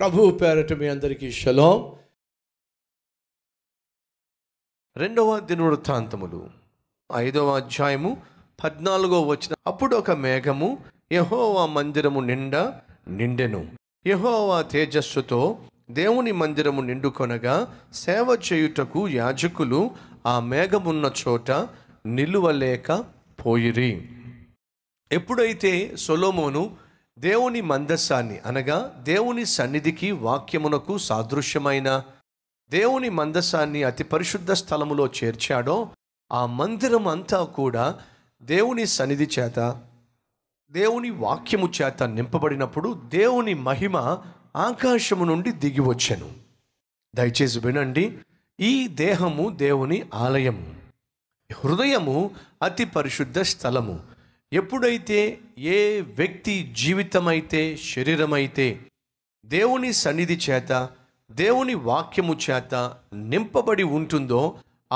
ప్రభు పేరట మీ అందరికీ షలోం రెండవ దినవృత్తాంతములు ఐదవ అధ్యాయము పద్నాలుగో వచ్చిన అప్పుడు ఒక మేఘము యహోవా మందిరము నిండా నిండెను యహోవా తేజస్సుతో దేవుని మందిరము నిండుకొనగా సేవ చేయుటకు యాజకులు ఆ మేఘమున్న చోట నిలువలేక పోయిరి ఎప్పుడైతే సొలోమోను దేవుని మందస్సాన్ని అనగా దేవుని సన్నిధికి వాక్యమునకు సాదృశ్యమైన దేవుని మందస్సాన్ని అతి పరిశుద్ధ స్థలములో చేర్చాడో ఆ మందిరం అంతా కూడా దేవుని సన్నిధి చేత దేవుని వాక్యము చేత నింపబడినప్పుడు దేవుని మహిమ ఆకాశము నుండి దిగి వచ్చెను దయచేసి వినండి ఈ దేహము దేవుని ఆలయము హృదయము అతి పరిశుద్ధ స్థలము ఎప్పుడైతే ఏ వ్యక్తి జీవితమైతే శరీరమైతే దేవుని సన్నిధి చేత దేవుని వాక్యము చేత నింపబడి ఉంటుందో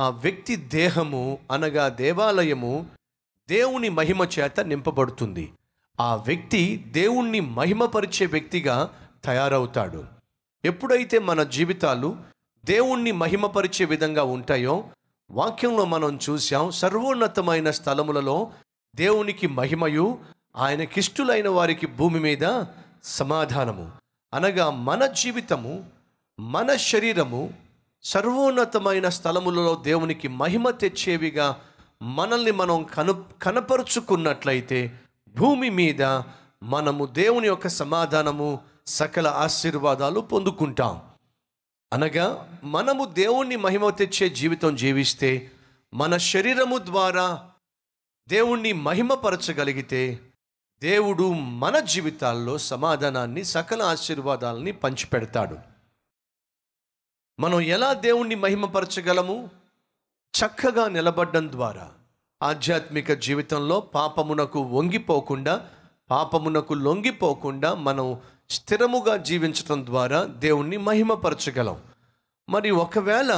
ఆ వ్యక్తి దేహము అనగా దేవాలయము దేవుని మహిమ చేత నింపబడుతుంది ఆ వ్యక్తి దేవుణ్ణి మహిమపరిచే వ్యక్తిగా తయారవుతాడు ఎప్పుడైతే మన జీవితాలు దేవుణ్ణి మహిమపరిచే విధంగా ఉంటాయో వాక్యంలో మనం చూసాం సర్వోన్నతమైన స్థలములలో దేవునికి మహిమయు ఆయనకిష్టులైన వారికి భూమి మీద సమాధానము అనగా మన జీవితము మన శరీరము సర్వోన్నతమైన స్థలములలో దేవునికి మహిమ తెచ్చేవిగా మనల్ని మనం కను కనపరుచుకున్నట్లయితే భూమి మీద మనము దేవుని యొక్క సమాధానము సకల ఆశీర్వాదాలు పొందుకుంటాం అనగా మనము దేవుణ్ణి మహిమ తెచ్చే జీవితం జీవిస్తే మన శరీరము ద్వారా దేవుణ్ణి మహిమపరచగలిగితే దేవుడు మన జీవితాల్లో సమాధానాన్ని సకల ఆశీర్వాదాలని పంచిపెడతాడు మనం ఎలా దేవుణ్ణి మహిమపరచగలము చక్కగా నిలబడడం ద్వారా ఆధ్యాత్మిక జీవితంలో పాపమునకు వంగిపోకుండా పాపమునకు లొంగిపోకుండా మనం స్థిరముగా జీవించటం ద్వారా దేవుణ్ణి మహిమపరచగలం మరి ఒకవేళ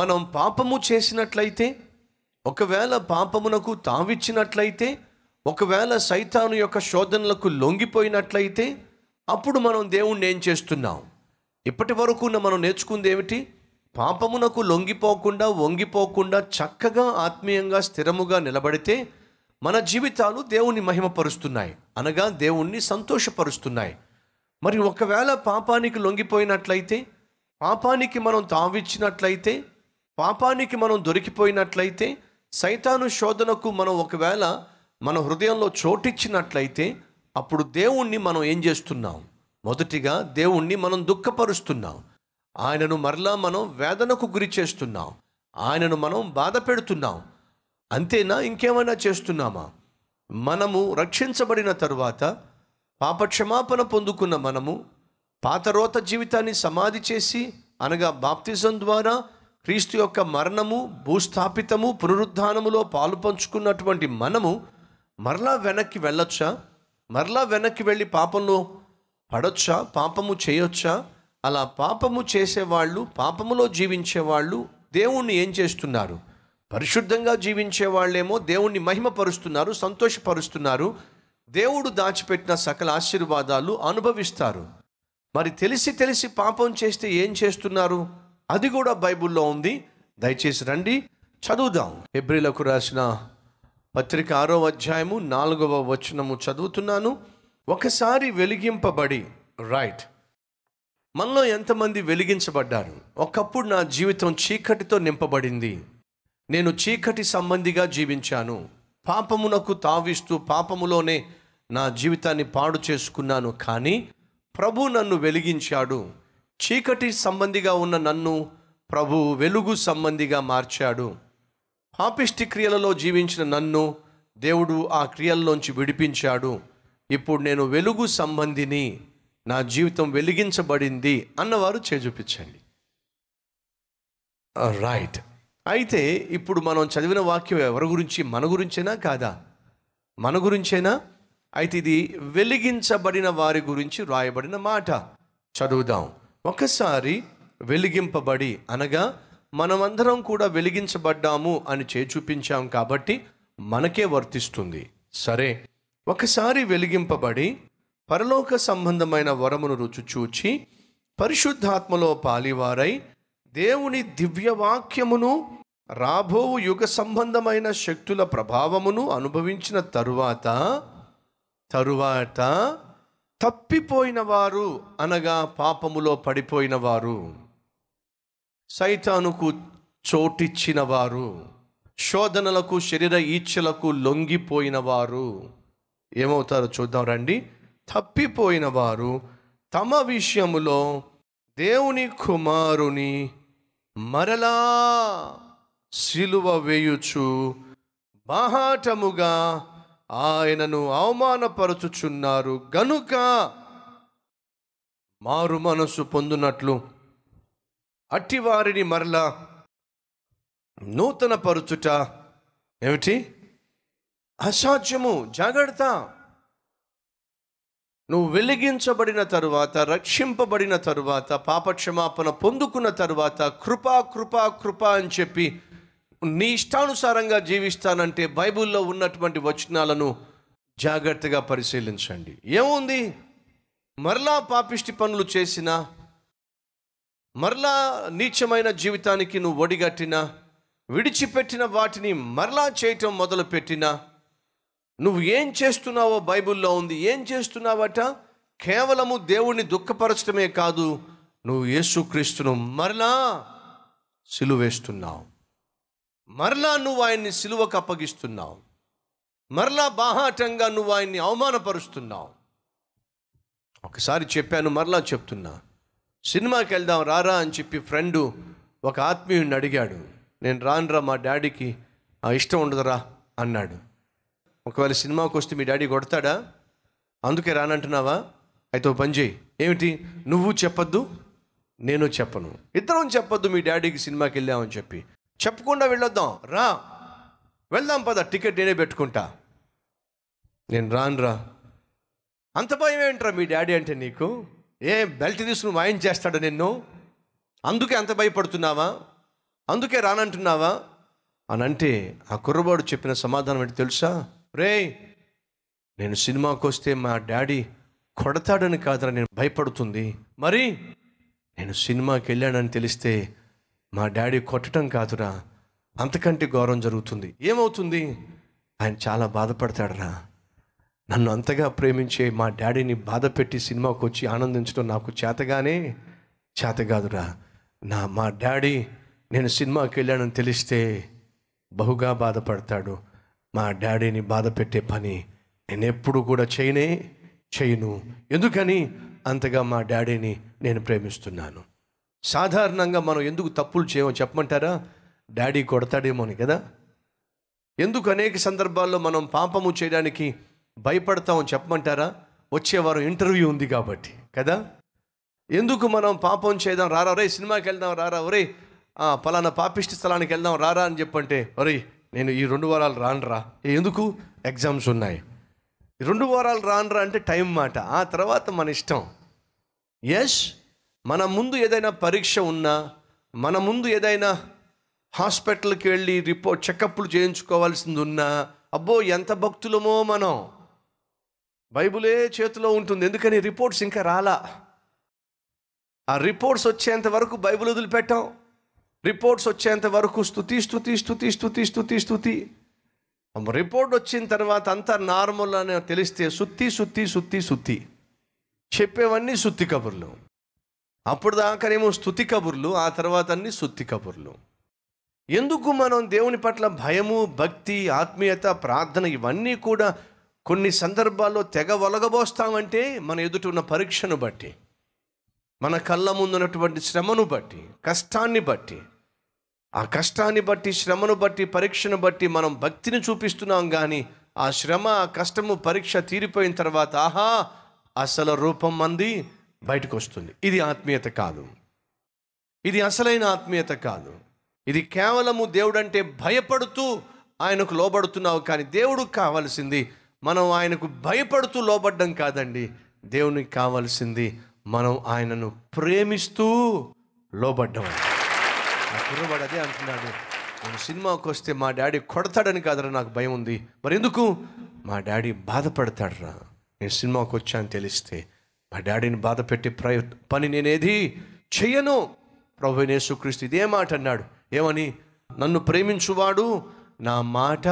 మనం పాపము చేసినట్లయితే ఒకవేళ పాపమునకు తావిచ్చినట్లయితే ఒకవేళ సైతాను యొక్క శోధనలకు లొంగిపోయినట్లయితే అప్పుడు మనం దేవుణ్ణి ఏం చేస్తున్నాం ఇప్పటి వరకు మనం నేర్చుకుంది ఏమిటి పాపమునకు లొంగిపోకుండా వంగిపోకుండా చక్కగా ఆత్మీయంగా స్థిరముగా నిలబడితే మన జీవితాలు దేవుణ్ణి మహిమపరుస్తున్నాయి అనగా దేవుణ్ణి సంతోషపరుస్తున్నాయి మరి ఒకవేళ పాపానికి లొంగిపోయినట్లయితే పాపానికి మనం తావిచ్చినట్లయితే పాపానికి మనం దొరికిపోయినట్లయితే సైతాను శోధనకు మనం ఒకవేళ మన హృదయంలో చోటిచ్చినట్లయితే అప్పుడు దేవుణ్ణి మనం ఏం చేస్తున్నాం మొదటిగా దేవుణ్ణి మనం దుఃఖపరుస్తున్నాం ఆయనను మరలా మనం వేదనకు గురి చేస్తున్నాం ఆయనను మనం బాధ పెడుతున్నాం అంతేనా ఇంకేమైనా చేస్తున్నామా మనము రక్షించబడిన తరువాత పాపక్షమాపణ పొందుకున్న మనము పాతరోత జీవితాన్ని సమాధి చేసి అనగా బాప్తిజం ద్వారా క్రీస్తు యొక్క మరణము భూస్థాపితము పునరుద్ధానములో పాలు పంచుకున్నటువంటి మనము మరలా వెనక్కి వెళ్ళొచ్చా మరలా వెనక్కి వెళ్ళి పాపంలో పడొచ్చా పాపము చేయొచ్చా అలా పాపము చేసేవాళ్ళు పాపములో జీవించేవాళ్ళు దేవుణ్ణి ఏం చేస్తున్నారు పరిశుద్ధంగా జీవించే వాళ్ళేమో దేవుణ్ణి మహిమపరుస్తున్నారు సంతోషపరుస్తున్నారు దేవుడు దాచిపెట్టిన సకల ఆశీర్వాదాలు అనుభవిస్తారు మరి తెలిసి తెలిసి పాపం చేస్తే ఏం చేస్తున్నారు అది కూడా బైబుల్లో ఉంది దయచేసి రండి చదువుదాం ఎబ్రిలకు రాసిన పత్రిక ఆరో అధ్యాయము నాలుగవ వచనము చదువుతున్నాను ఒకసారి వెలిగింపబడి రైట్ మనలో ఎంతమంది వెలిగించబడ్డారు ఒకప్పుడు నా జీవితం చీకటితో నింపబడింది నేను చీకటి సంబంధిగా జీవించాను పాపమునకు తావిస్తూ పాపములోనే నా జీవితాన్ని పాడు చేసుకున్నాను కానీ ప్రభు నన్ను వెలిగించాడు చీకటి సంబంధిగా ఉన్న నన్ను ప్రభు వెలుగు సంబంధిగా మార్చాడు పాపిష్టి క్రియలలో జీవించిన నన్ను దేవుడు ఆ క్రియల్లోంచి విడిపించాడు ఇప్పుడు నేను వెలుగు సంబంధిని నా జీవితం వెలిగించబడింది అన్నవారు చేజూపించండి రైట్ అయితే ఇప్పుడు మనం చదివిన వాక్యం ఎవరి గురించి మన గురించేనా కాదా మన గురించేనా అయితే ఇది వెలిగించబడిన వారి గురించి రాయబడిన మాట చదువుదాం ఒకసారి వెలిగింపబడి అనగా మనమందరం కూడా వెలిగించబడ్డాము అని చే చూపించాం కాబట్టి మనకే వర్తిస్తుంది సరే ఒకసారి వెలిగింపబడి పరలోక సంబంధమైన వరమును రుచి చూచి పరిశుద్ధాత్మలో పాలివారై దేవుని దివ్యవాక్యమును రాబో యుగ సంబంధమైన శక్తుల ప్రభావమును అనుభవించిన తరువాత తరువాత తప్పిపోయిన వారు అనగా పాపములో పడిపోయిన వారు సైతానుకు చోటిచ్చిన వారు శోధనలకు శరీర ఈచ్ఛలకు లొంగిపోయిన వారు ఏమవుతారో చూద్దాం రండి తప్పిపోయిన వారు తమ విషయములో దేవుని కుమారుని మరలా సిలువ వేయుచు బాహాటముగా ఆయనను అవమానపరచుచున్నారు గనుక మారు మనసు పొందినట్లు అట్టివారిని మరలా నూతన పరుచుట ఏమిటి అసాధ్యము జాగ్రత్త నువ్వు వెలిగించబడిన తరువాత రక్షింపబడిన తరువాత పాపక్షమాపణ పొందుకున్న తరువాత కృపా కృపా కృప అని చెప్పి నీ ఇష్టానుసారంగా జీవిస్తానంటే బైబిల్లో ఉన్నటువంటి వచనాలను జాగ్రత్తగా పరిశీలించండి ఏముంది మరలా పాపిష్టి పనులు చేసినా మరలా నీచమైన జీవితానికి నువ్వు ఒడిగట్టినా విడిచిపెట్టిన వాటిని మరలా చేయటం మొదలుపెట్టినా నువ్వు ఏం చేస్తున్నావో బైబుల్లో ఉంది ఏం చేస్తున్నావట కేవలము దేవుణ్ణి దుఃఖపరచడమే కాదు నువ్వు యేసుక్రీస్తును మరలా సిలువేస్తున్నావు మరలా నువ్వు ఆయన్ని సిలువకు అప్పగిస్తున్నావు మరలా బాహాటంగా నువ్వు ఆయన్ని అవమానపరుస్తున్నావు ఒకసారి చెప్పాను మరలా చెప్తున్నా సినిమాకి వెళ్దాం రారా అని చెప్పి ఫ్రెండు ఒక ఆత్మీయుడిని అడిగాడు నేను రానురా మా డాడీకి ఆ ఇష్టం ఉండదురా అన్నాడు ఒకవేళ సినిమాకి వస్తే మీ డాడీ కొడతాడా అందుకే రానంటున్నావా అయితే పని చేయి ఏమిటి నువ్వు చెప్పొద్దు నేను చెప్పను ఇద్దరం చెప్పొద్దు మీ డాడీకి సినిమాకి వెళ్ళామని చెప్పి చెప్పకుండా వెళ్ళొద్దాం రా వెళ్దాం పద టికెట్ నేనే పెట్టుకుంటా నేను రాను రా అంత భయం ఏంట్రా మీ డాడీ అంటే నీకు ఏ బెల్ట్ తీసుకుని వాయిన్ చేస్తాడు నిన్ను అందుకే అంత భయపడుతున్నావా అందుకే రానంటున్నావా అని అంటే ఆ కుర్రబాడు చెప్పిన సమాధానం ఏంటి తెలుసా రే నేను సినిమాకి వస్తే మా డాడీ కొడతాడని కాదని నేను భయపడుతుంది మరి నేను సినిమాకి వెళ్ళానని తెలిస్తే మా డాడీ కొట్టడం కాదురా అంతకంటే గౌరవం జరుగుతుంది ఏమవుతుంది ఆయన చాలా బాధపడతాడరా నన్ను అంతగా ప్రేమించే మా డాడీని బాధ పెట్టి సినిమాకు వచ్చి ఆనందించడం నాకు చేతగానే చేత కాదురా నా మా డాడీ నేను సినిమాకి వెళ్ళానని తెలిస్తే బహుగా బాధపడతాడు మా డాడీని బాధ పెట్టే పని నేను ఎప్పుడు కూడా చేయనే చేయను ఎందుకని అంతగా మా డాడీని నేను ప్రేమిస్తున్నాను సాధారణంగా మనం ఎందుకు తప్పులు చేయమో చెప్పమంటారా డాడీ కొడతాడేమోని కదా ఎందుకు అనేక సందర్భాల్లో మనం పాపము చేయడానికి భయపడతామని చెప్పమంటారా వచ్చేవారు ఇంటర్వ్యూ ఉంది కాబట్టి కదా ఎందుకు మనం పాపం చేద్దాం రారా ఒరే సినిమాకి వెళ్దాం రారా ఒరే పలానా పాపిష్టి స్థలానికి వెళ్దాం రారా అని చెప్పంటే ఒరే నేను ఈ రెండు వారాలు రానురా ఎందుకు ఎగ్జామ్స్ ఉన్నాయి రెండు వారాలు రానురా అంటే టైం మాట ఆ తర్వాత మన ఇష్టం ఎస్ మన ముందు ఏదైనా పరీక్ష ఉన్నా మన ముందు ఏదైనా హాస్పిటల్కి వెళ్ళి రిపోర్ట్ చెకప్లు చేయించుకోవాల్సింది ఉన్నా అబ్బో ఎంత భక్తులమో మనం బైబులే చేతిలో ఉంటుంది ఎందుకని రిపోర్ట్స్ ఇంకా రాలా ఆ రిపోర్ట్స్ వచ్చేంత వరకు బైబుల్ వదిలిపెట్టాం రిపోర్ట్స్ వచ్చేంత వరకు స్థుతి స్థుతి స్థుతి స్థుతి స్థుతి స్థుతి రిపోర్ట్ వచ్చిన తర్వాత అంతా నార్మల్ అని తెలిస్తే సుత్తి సుత్తి సుత్తి సుత్తి చెప్పేవన్నీ సుత్తి కబుర్లు అప్పుడు దాకానేమో స్థుతి కబుర్లు ఆ తర్వాత అన్ని సుత్తి కబుర్లు ఎందుకు మనం దేవుని పట్ల భయము భక్తి ఆత్మీయత ప్రార్థన ఇవన్నీ కూడా కొన్ని సందర్భాల్లో తెగ ఒలగబోస్తామంటే మన ఎదుట ఉన్న పరీక్షను బట్టి మన కళ్ళ ముందున్నటువంటి శ్రమను బట్టి కష్టాన్ని బట్టి ఆ కష్టాన్ని బట్టి శ్రమను బట్టి పరీక్షను బట్టి మనం భక్తిని చూపిస్తున్నాం కానీ ఆ శ్రమ ఆ కష్టము పరీక్ష తీరిపోయిన తర్వాత ఆహా అసలు రూపం మంది బయటకు వస్తుంది ఇది ఆత్మీయత కాదు ఇది అసలైన ఆత్మీయత కాదు ఇది కేవలము దేవుడంటే భయపడుతూ ఆయనకు లోబడుతున్నావు కానీ దేవుడు కావాల్సింది మనం ఆయనకు భయపడుతూ లోబడ్డం కాదండి దేవునికి కావాల్సింది మనం ఆయనను ప్రేమిస్తూ లోబడ్డం కుర్రవాడు అదే అంటున్నాడు నేను సినిమాకి వస్తే మా డాడీ కొడతాడని కాదరా నాకు భయం ఉంది మరి ఎందుకు మా డాడీ రా నేను సినిమాకి వచ్చాను తెలిస్తే మా డాడీని బాధ పెట్టే ప్రయ పని నేనేది చెయ్యను ప్రభు యేసుక్రీస్తు ఇదే మాట అన్నాడు ఏమని నన్ను ప్రేమించువాడు నా మాట